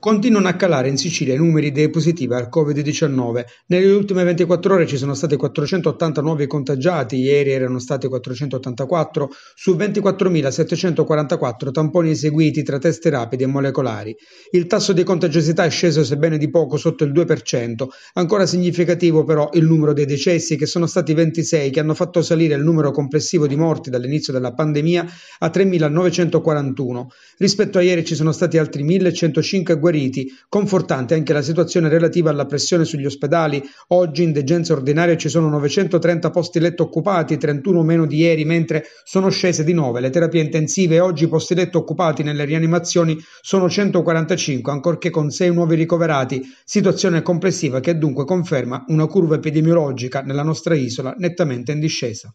Continuano a calare in Sicilia i numeri dei positivi al Covid-19. Nelle ultime 24 ore ci sono stati 480 nuovi contagiati, ieri erano stati 484, su 24.744 tamponi eseguiti tra test rapidi e molecolari. Il tasso di contagiosità è sceso sebbene di poco sotto il 2%, ancora significativo però il numero dei decessi che sono stati 26 che hanno fatto salire il numero complessivo di morti dall'inizio della pandemia a 3.941. Rispetto a ieri ci sono stati altri 1.105 guai guariti, confortante anche la situazione relativa alla pressione sugli ospedali. Oggi in degenza ordinaria ci sono 930 posti letto occupati, 31 meno di ieri, mentre sono scese di 9 le terapie intensive. Oggi i posti letto occupati nelle rianimazioni sono 145, ancorché con 6 nuovi ricoverati. Situazione complessiva che dunque conferma una curva epidemiologica nella nostra isola nettamente in discesa.